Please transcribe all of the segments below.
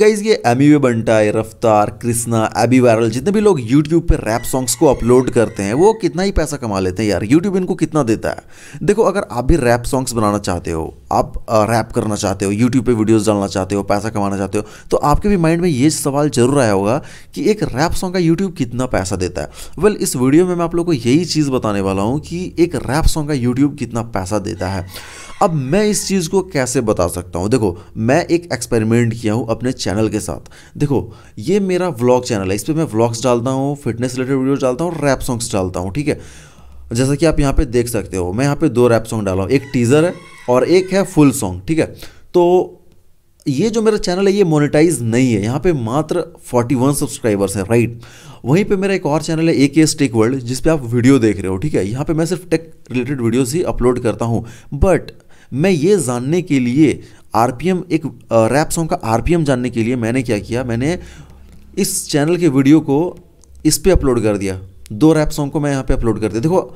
Guys ये Amy बंटाई रफ्तार Krishna AB viral जितने भी लोग यूट्यूब पे रैप सॉन्ग्स को अपलोड करते हैं वो कितना ही पैसा कमा लेते हैं यार यूट्यूब इनको कितना देता है देखो अगर आप भी रैप सॉन्ग्स बनाना चाहते हो आप रैप करना चाहते हो यूट्यूब पे वीडियोस डालना चाहते हो पैसा कमाना चाहते हो तो आपके भी माइंड में ये सवाल जरूर आया होगा कि एक रैप सॉन्ग का यूट्यूब कितना पैसा देता है वेल well, इस वीडियो में मैं आप लोग को यही चीज़ बताने वाला हूँ कि एक रैप सॉन्ग का यूट्यूब कितना पैसा देता है अब मैं इस चीज़ को कैसे बता सकता हूँ देखो मैं एक एक्सपेरिमेंट किया हूँ अपने चैनल के साथ देखो ये मेरा व्लॉग चैनल है इस पर मैं व्लॉग्स डालता हूँ फिटनेस रिलेटेड वीडियो डालता हूँ रैप सॉन्ग्स डालता हूँ ठीक है जैसा कि आप यहाँ पे देख सकते हो मैं यहाँ पे दो रैप सॉन्ग डाला हूँ एक टीज़र है और एक है फुल सॉन्ग ठीक है तो ये जो मेरा चैनल है ये मोनेटाइज नहीं है यहाँ पे मात्र 41 सब्सक्राइबर्स हैं राइट वहीं पे मेरा एक और चैनल है ए के टेक वर्ल्ड जिसपे आप वीडियो देख रहे हो ठीक है यहाँ पे मैं सिर्फ टेक रिलेटेड वीडियोस ही अपलोड करता हूँ बट मैं ये जानने के लिए आर एक रैप सॉन्ग का आरपीएम जानने के लिए मैंने क्या किया मैंने इस चैनल के वीडियो को इस पर अपलोड कर दिया दो रैप सॉन्ग को मैं यहाँ पे अपलोड कर दिया देखो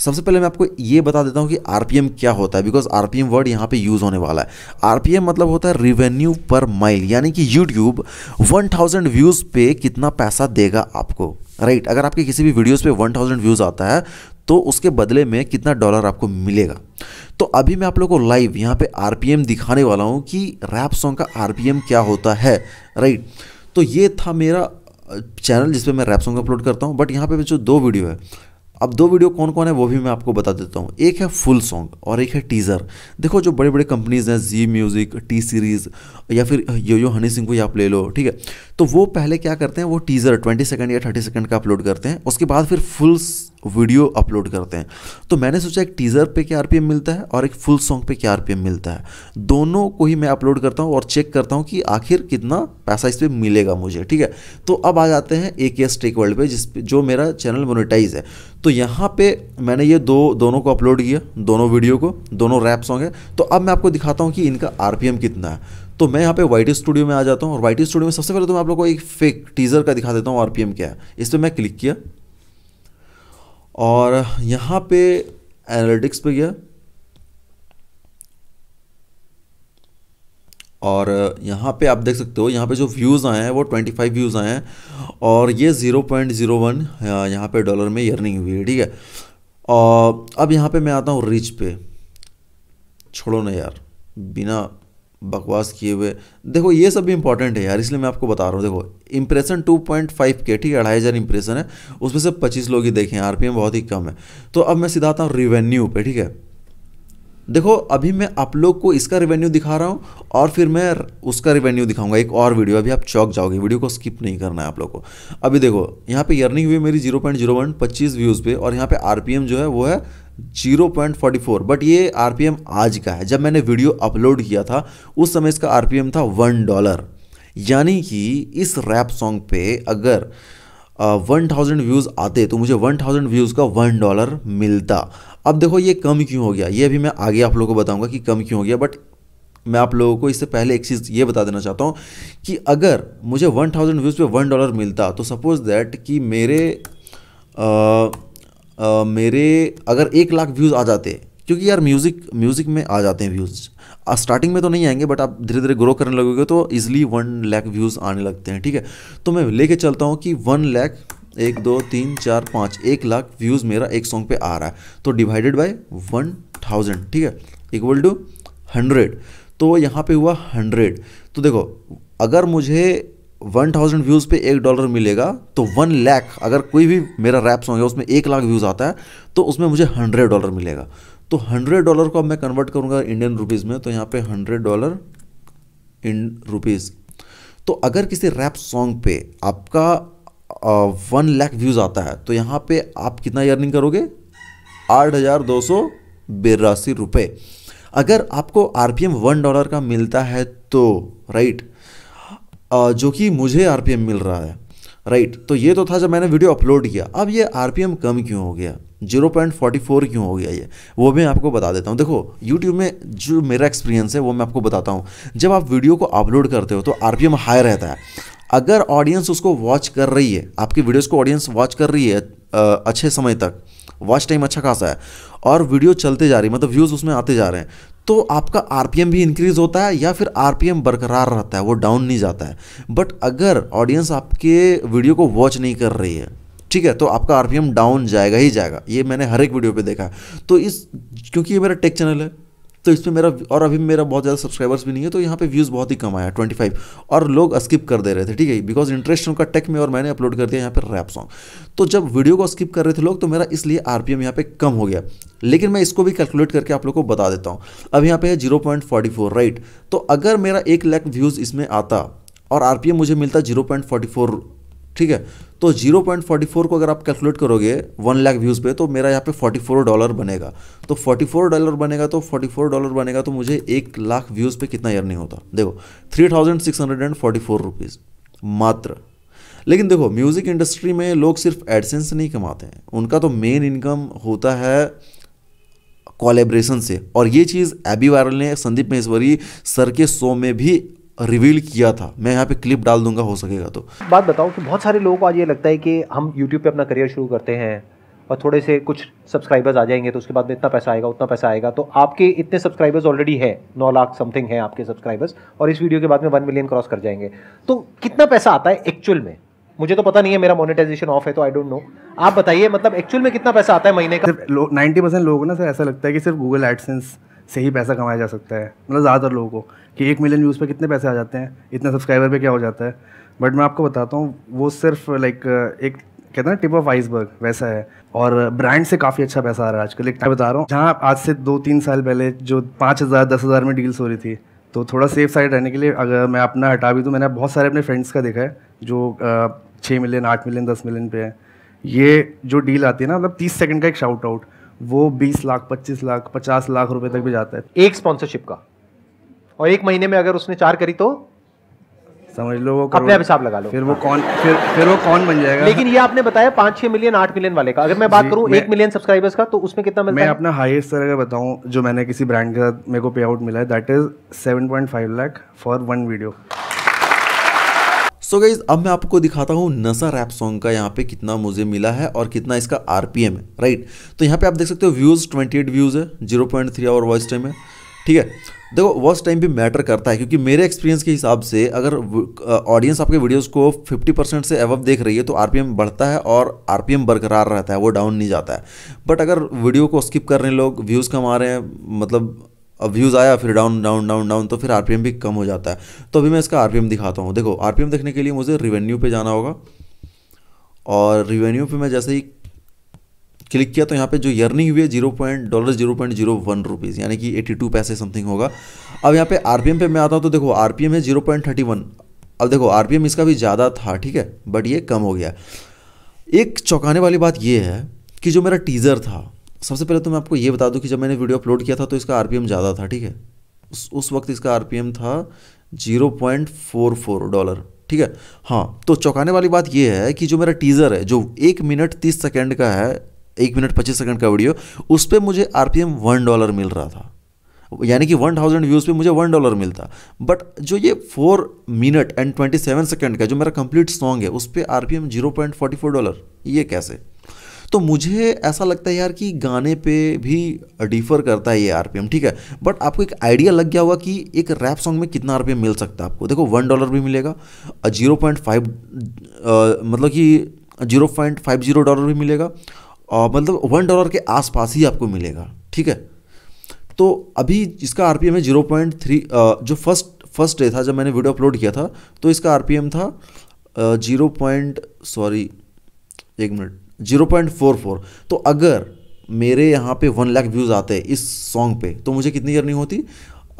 सबसे पहले मैं आपको ये बता देता हूँ कि आरपीएम क्या होता है बिकॉज एम वर्ड यहाँ पे यूज़ होने वाला है आरपीएम मतलब होता है रिवेन्यू पर माइल यानी कि यूट्यूब 1000 व्यूज़ पे कितना पैसा देगा आपको राइट right, अगर आपके किसी भी वीडियोस पे 1000 व्यूज़ आता है तो उसके बदले में कितना डॉलर आपको मिलेगा तो अभी मैं आप लोग को लाइव यहाँ पे आरपीएम दिखाने वाला हूँ कि रैप सॉन्ग का आरपीएम क्या होता है राइट तो ये था मेरा चैनल जिस पर मैं रैप सॉन्ग अपलोड करता हूँ बट यहाँ पे जो दो वीडियो है अब दो वीडियो कौन कौन है वो भी मैं आपको बता देता हूँ एक है फुल सॉन्ग और एक है टीज़र देखो जो बड़े बड़े कंपनीज़ हैं जी म्यूज़िक टी सीरीज़ या फिर यो यो हनी सिंह को ही आप ले लो ठीक है तो वो पहले क्या करते हैं वो टीज़र ट्वेंटी सेकंड या थर्टी सेकंड का अपलोड करते हैं उसके बाद फिर फुल वीडियो अपलोड करते हैं तो मैंने सोचा एक टीज़र पे क्या आरपीएम मिलता है और एक फुल सॉन्ग पे क्या आरपीएम मिलता है दोनों को ही मैं अपलोड करता हूँ और चेक करता हूँ कि आखिर कितना पैसा इस पर मिलेगा मुझे ठीक है तो अब आ जाते हैं ए के एस टेक वर्ल्ड पर जिस जो मेरा चैनल मोनिटाइज है तो यहाँ पर मैंने ये दो दोनों को अपलोड किया दोनों वीडियो को दोनों रैप सॉन्ग है तो अब मैं आपको दिखाता हूँ कि इनका आर कितना है तो मैं यहाँ पे वाइट स्टूडियो में आ जाता हूँ और वाइट स्टूडियो में सबसे पहले तो मैं आप लोग को एक फेक टीज़र का दिखा देता हूँ आर क्या है इस पर मैं क्लिक किया और यहाँ पे एनालिटिक्स पे गया और यहाँ पे आप देख सकते हो यहाँ पे जो व्यूज़ आए हैं वो 25 व्यूज़ आए हैं और ये 0.01 हाँ, यहाँ पर डॉलर में यर्निंग हुई है ठीक है और अब यहाँ पे मैं आता हूँ रिच पे छोड़ो ना यार बिना बकवास किए हुए देखो ये सब भी इंपॉर्टेंट है यार इसलिए मैं आपको बता रहा हूँ देखो इंप्रेशन 2.5 के ठीक है अढ़ाई हज़ार इंप्रेशन है उसमें से 25 लोग ही देखें आरपीएम बहुत ही कम है तो अब मैं सीधा आता हूँ रिवेन्यू पे ठीक है देखो अभी मैं आप लोग को इसका रिवेन्यू दिखा रहा हूँ और फिर मैं उसका रिवेन्यू दिखाऊंगा एक और वीडियो अभी आप चौक जाओगे वीडियो को स्किप नहीं करना है आप लोग को अभी देखो यहाँ पे यर्निंग हुई मेरी जीरो पॉइंट जीरो वन पच्चीस व्यूज़ पे और यहाँ पे आरपीएम जो है वो है 0.44 बट ये आर आज का है जब मैंने वीडियो अपलोड किया था उस समय इसका आर था वन डॉलर यानी कि इस रैप सॉन्ग पे अगर वन थाउजेंड व्यूज़ आते तो मुझे वन थाउजेंड व्यूज़ का वन डॉलर मिलता अब देखो ये कम क्यों हो गया ये भी मैं आगे आप लोगों को बताऊंगा कि कम क्यों हो गया बट मैं आप लोगों को इससे पहले एक चीज़ ये बता देना चाहता हूँ कि अगर मुझे वन थाउजेंड व्यूज़ पे वन डॉलर मिलता तो सपोज़ दैट कि मेरे आ, मेरे अगर एक लाख व्यूज़ आ जाते क्योंकि यार म्यूज़िक म्यूज़िक में आ जाते हैं व्यूज़ स्टार्टिंग में तो नहीं आएंगे बट आप धीरे धीरे ग्रो करने लगोगे तो इजिली वन लैख व्यूज़ आने लगते हैं ठीक है तो मैं लेके चलता हूँ कि वन लैख एक दो तीन चार पाँच एक लाख व्यूज़ मेरा एक सॉन्ग पे आ रहा है तो डिवाइडेड बाय वन थाउजेंड ठीक है इक्वल टू हंड्रेड तो यहाँ पे हुआ हंड्रेड तो देखो अगर मुझे वन थाउजेंड व्यूज़ पे एक डॉलर मिलेगा तो वन लैख अगर कोई भी मेरा रैप सॉन्ग है उसमें एक लाख व्यूज़ आता है तो उसमें मुझे हंड्रेड डॉलर मिलेगा तो हंड्रेड डॉलर को अब मैं कन्वर्ट करूंगा इंडियन रुपीज़ में तो यहाँ पे हंड्रेड डॉलर इन रुपीज़ तो अगर किसी रैप सॉन्ग पे आपका वन लैख व्यूज़ आता है तो यहाँ पे आप कितना अर्निंग करोगे आठ हज़ार दो सौ बिरासी रुपए अगर आपको R P M one dollar का मिलता है तो राइट right, जो कि मुझे आर मिल रहा है राइट तो ये तो था जब मैंने वीडियो अपलोड किया अब ये आर कम क्यों हो गया 0.44 क्यों हो गया ये वो मैं आपको बता देता हूँ देखो यूट्यूब में जो मेरा एक्सपीरियंस है वो मैं आपको बताता हूँ जब आप वीडियो को अपलोड करते हो तो आर हाई रहता है अगर ऑडियंस उसको वॉच कर रही है आपकी वीडियोज़ को ऑडियंस वॉच कर रही है अच्छे समय तक वॉच टाइम अच्छा खासा है और वीडियो चलते जा रही है मतलब व्यूज़ उसमें आते जा रहे हैं तो आपका आर भी इंक्रीज़ होता है या फिर आर बरकरार रहता है वो डाउन नहीं जाता है बट अगर ऑडियंस आपके वीडियो को वॉच नहीं कर रही है ठीक है तो आपका आर डाउन जाएगा ही जाएगा ये मैंने हर एक वीडियो पे देखा है तो इस क्योंकि ये मेरा टेक चैनल है तो इसमें मेरा और अभी मेरा बहुत ज़्यादा सब्सक्राइबर्स भी नहीं है तो यहाँ पे व्यूज़ बहुत ही कम आया 25 और लोग स्किप कर दे रहे थे ठीक है बिकॉज इंटरेस्ट उनका टेक में और मैंने अपलोड कर दिया यहाँ पे रैप सॉन्ग तो जब वीडियो को स्किप कर रहे थे लोग तो मेरा इसलिए आर पी यहाँ पर कम हो गया लेकिन मैं इसको भी कैलकुलेट करके आप लोग को बता देता हूँ अब यहाँ पे है जीरो राइट तो अगर मेरा एक लैक व्यूज़ इसमें आता और आर मुझे मिलता जीरो ठीक है तो 0.44 को अगर आप कैलकुलेट करोगे वन लाख व्यूज़ पे तो मेरा यहाँ पे 44 डॉलर बनेगा तो 44 डॉलर बनेगा तो 44 डॉलर बनेगा तो मुझे एक लाख व्यूज़ पे कितना अर्निंग होता देखो three thousand six hundred and forty four rupees मात्र लेकिन देखो म्यूज़िक इंडस्ट्री में लोग सिर्फ एडसेंस नहीं कमाते हैं उनका तो मेन इनकम होता है कोलेब्रेशन से और ये चीज़ एबी वायरल ने संदीप महेश्वरी सर के शो में भी रिवील किया था मैं यहाँ पे क्लिप डाल दूंगा हो सकेगा तो बात बताओ कि बहुत सारे लोगों को आज ये लगता है कि हम यूट्यूब पे अपना करियर शुरू करते हैं और थोड़े से कुछ सब्सक्राइबर्स आ जाएंगे तो उसके बाद में इतना पैसा आएगा उतना पैसा आएगा तो आपके इतने सब्सक्राइबर्स ऑलरेडी है नौ लाख समथिंग है आपके सब्सक्राइबर्स और इस वीडियो के बाद में वन मिलियन क्रॉस कर जाएंगे तो कितना पैसा आता है एक्चुअल में मुझे तो पता नहीं है मेरा मोनेटाइजेशन ऑफ है तो आई डोंट नो आप बताइए मतलब एक्चुअल में कितना पैसा आता है महीने का सिर्फ नाइन्टी परसेंट लोगों ना सर ऐसा लगता है कि सिर्फ गूगल एडसेंस से ही पैसा कमाया जा सकता है मतलब ज़्यादातर लोगों को कि एक मिलियन व्यूज़ पे कितने पैसे आ जाते हैं इतने सब्सक्राइबर पे क्या हो जाता है बट मैं आपको बताता हूँ वो सिर्फ लाइक एक कहते हैं ना टिप ऑफ आइसबर्ग वैसा है और ब्रांड से काफ़ी अच्छा पैसा आ रहा है आजकल एक मैं बता रहा हूँ जहाँ आज से दो तीन साल पहले जो पाँच हज़ार दस हज़ार में डील्स हो रही थी तो थोड़ा सेफ साइड रहने के लिए अगर मैं अपना हटा भी दूँ मैंने बहुत सारे अपने फ्रेंड्स का देखा है जो छः मिलियन आठ मिलियन दस मिलियन पे है ये जो डील आती है ना मतलब तीस सेकंड का एक शाउट आउट वो बीस लाख पच्चीस लाख पचास लाख रुपए तक भी जाता है एक स्पॉन्सरशिप का और एक महीने में अगर उसने चार करी तो समझ लो वो अपने हिसाब लगा लो फिर वो कौन फिर फिर वो कौन बन जाएगा लेकिन ये आपने बताया पांच छह मिलियन आठ मिलियन वाले का अगर मैं बात करूँ एक मिलियन सब्सक्राइबर्स का तो उसमें कितना मिलता मैं है? अपना हाईएस्ट सर अगर बताऊँ जो मैंने किसी ब्रांड के साथ मेरे को पे आउट मिला है that is seven point five lakh for one video so so guys अब मैं आपको दिखाता हूँ नशा रैप सॉन्ग का यहाँ पे कितना मुझे मिला है और कितना इसका एम है राइट तो यहाँ पे आप देख सकते हो व्यूज़ एट व्यूज़ है zero point three hour voice time है ठीक है देखो वॉइस टाइम भी मैटर करता है क्योंकि मेरे एक्सपीरियंस के हिसाब से अगर ऑडियंस आपके वीडियोस को 50 परसेंट से एवअप देख रही है तो आरपीएम बढ़ता है और आरपीएम बरकरार रहता है वो डाउन नहीं जाता है बट अगर वीडियो को स्किप कर रहे हैं लोग व्यूज़ कमा रहे हैं मतलब अब व्यूज़ आया फिर डाउन डाउन डाउन डाउन तो फिर आरपीएम भी कम हो जाता है तो अभी मैं इसका आरपीएम दिखाता हूँ देखो आरपीएम देखने के लिए मुझे रिवेन्यू पे जाना होगा और रिवेन्यू पे मैं जैसे ही क्लिक किया तो यहाँ पे जो यर्निंग हुई है zero point dollar zero point zero one rupees यानी कि एटी टू पैसे समथिंग होगा अब यहाँ पे आरपीएम पे मैं आता हूँ तो देखो आरपीएम है जीरो पॉइंट थर्टी वन अब देखो आरपीएम इसका भी ज़्यादा था ठीक है बट ये कम हो गया एक चौंकाने वाली बात ये है कि जो मेरा टीज़र था सबसे पहले तो मैं आपको ये बता दूं कि जब मैंने वीडियो अपलोड किया था तो इसका आरपीएम ज़्यादा था ठीक है उस उस वक्त इसका आरपीएम था 0.44 डॉलर ठीक है हाँ तो चौंकाने वाली बात यह है कि जो मेरा टीज़र है जो एक मिनट तीस सेकेंड का है एक मिनट पच्चीस सेकेंड का वीडियो उस पर मुझे R P M one dollar मिल रहा था यानी कि वन थाउजेंड व्यूज़ पे मुझे वन डॉलर मिलता बट जो ये four minute and twenty seven second का जो मेरा कंप्लीट सॉन्ग है उस पर R P M zero point forty four dollar ये कैसे तो मुझे ऐसा लगता है यार कि गाने पे भी डिफर करता है ये आर ठीक है बट आपको एक आइडिया लग गया होगा कि एक रैप सॉन्ग में कितना आर मिल सकता है आपको देखो वन डॉलर भी मिलेगा जीरो पॉइंट फाइव मतलब कि zero point five zero dollar भी मिलेगा आ, मतलब वन डॉलर के आसपास ही आपको मिलेगा ठीक है तो अभी इसका आर है जीरो पॉइंट थ्री जो फर्स्ट फर्स्ट डे था जब मैंने वीडियो अपलोड किया था तो इसका आर था जीरो पॉइंट सॉरी एक मिनट जीरो पॉइंट फोर फोर तो अगर मेरे यहाँ पे वन लाख व्यूज़ आते हैं इस सॉन्ग पे तो मुझे कितनी अर्निंग होती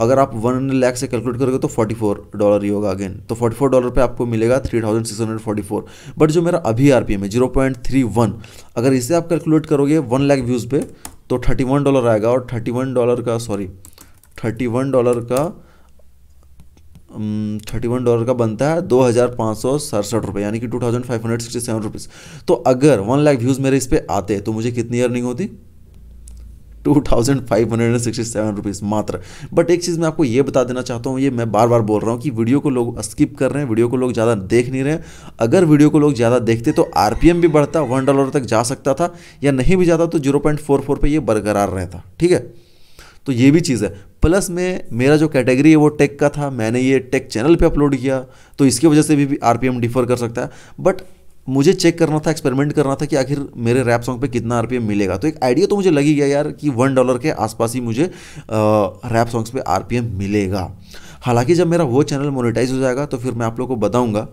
अगर आप वन लाख से कैलकुलेट करोगे तो 44 डॉलर ही होगा अगेन तो 44 डॉलर पे आपको मिलेगा 3644 बट जो मेरा अभी आर है जीरो पॉइंट थ्री वन अगर इसे आप कैलकुलेट करोगे वन लाख व्यूज़ पे तो 31 डॉलर आएगा और 31 डॉलर का सॉरी 31 डॉलर का थर्टी वन डॉलर का बनता है दो हज़ार पाँच सौ सड़सठ रुपये यानी कि two thousand five hundred sixty seven rupees तो अगर वन लाख व्यूज़ मेरे इस पर आते तो मुझे कितनी अर्निंग होती two thousand five hundred and sixty seven rupees मात्र बट एक चीज़ मैं आपको ये बता देना चाहता हूँ ये मैं बार बार बोल रहा हूँ कि वीडियो को लोग स्किप कर रहे हैं वीडियो को लोग ज़्यादा देख नहीं रहे हैं अगर वीडियो को लोग ज़्यादा देखते तो आर पी एम भी बढ़ता वन डॉलर तक जा सकता था या नहीं भी जाता तो जीरो पॉइंट फोर फोर पर यह बरकरार रहता ठीक है तो ये भी चीज़ है प्लस में मेरा जो कैटेगरी है वो टेक का था मैंने ये टेक चैनल पे अपलोड किया तो इसकी वजह से भी आर पी डिफर कर सकता है बट मुझे चेक करना था एक्सपेरिमेंट करना था कि आखिर मेरे रैप सॉन्ग पे कितना आरपीएम मिलेगा तो एक आइडिया तो मुझे लगी गया यार कि वन डॉलर के आसपास ही मुझे आ, रैप सॉन्ग्स पे आरपीएम मिलेगा हालांकि जब मेरा वो चैनल मोनेटाइज हो जाएगा तो फिर मैं आप लोग को बताऊँगा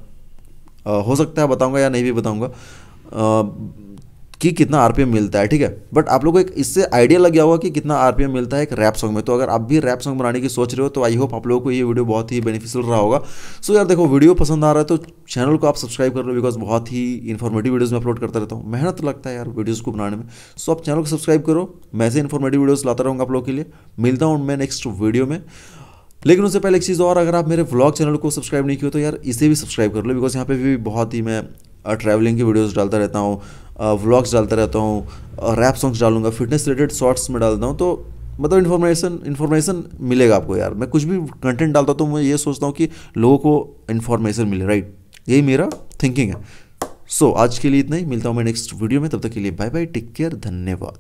हो सकता है बताऊँगा या नहीं भी बताऊँगा कि कितना आरपीएम मिलता है ठीक है बट आप लोग को एक इससे आइडिया लग गया होगा कि कितना आरपीएम मिलता है एक रैप सॉन्ग में तो अगर आप भी रैप सॉन्ग बनाने की सोच रहे हो तो आई होप आप लोगों को ये वीडियो बहुत ही बेनिफिशियल रहा होगा सो so यार देखो वीडियो पसंद आ रहा है तो चैनल को आप सब्सक्राइब कर लो बिकॉज बहुत ही इन्फॉर्मेटिव वीडियोज़ में अपलोड करता रहता हूँ मेहनत लगता है यार वीडियोज़ को बनाने में सो so आप चैनल को सब्सक्राइब करो मैं से इन्फॉर्मेटिव वीडियोज़ लाता रहूँगा आप लोग के लिए मिलता हूँ मैं नेक्स्ट वीडियो में लेकिन उससे पहले एक चीज़ और अगर आप मेरे व्लॉग चैनल को सब्सक्राइब नहीं किया तो यार इसे भी सब्सक्राइब कर लो बिकॉज यहाँ पे भी बहुत ही मैं ट्रैवलिंग की वीडियोज डालता रहता हूँ व्लॉग्स डालता रहता हूँ रैप सॉन्ग्स डालूंगा फिटनेस रिलेटेड शॉर्ट्स में डालता हूँ तो मतलब इन्फॉर्मेशन इन्फॉर्मेशन मिलेगा आपको यार मैं कुछ भी कंटेंट डालता हूँ तो मैं ये सोचता हूँ कि लोगों को इन्फॉर्मेशन मिले राइट यही मेरा थिंकिंग है सो so, आज के लिए इतना ही मिलता हूँ मैं नेक्स्ट वीडियो में तब तक के लिए बाय बाय टेक केयर धन्यवाद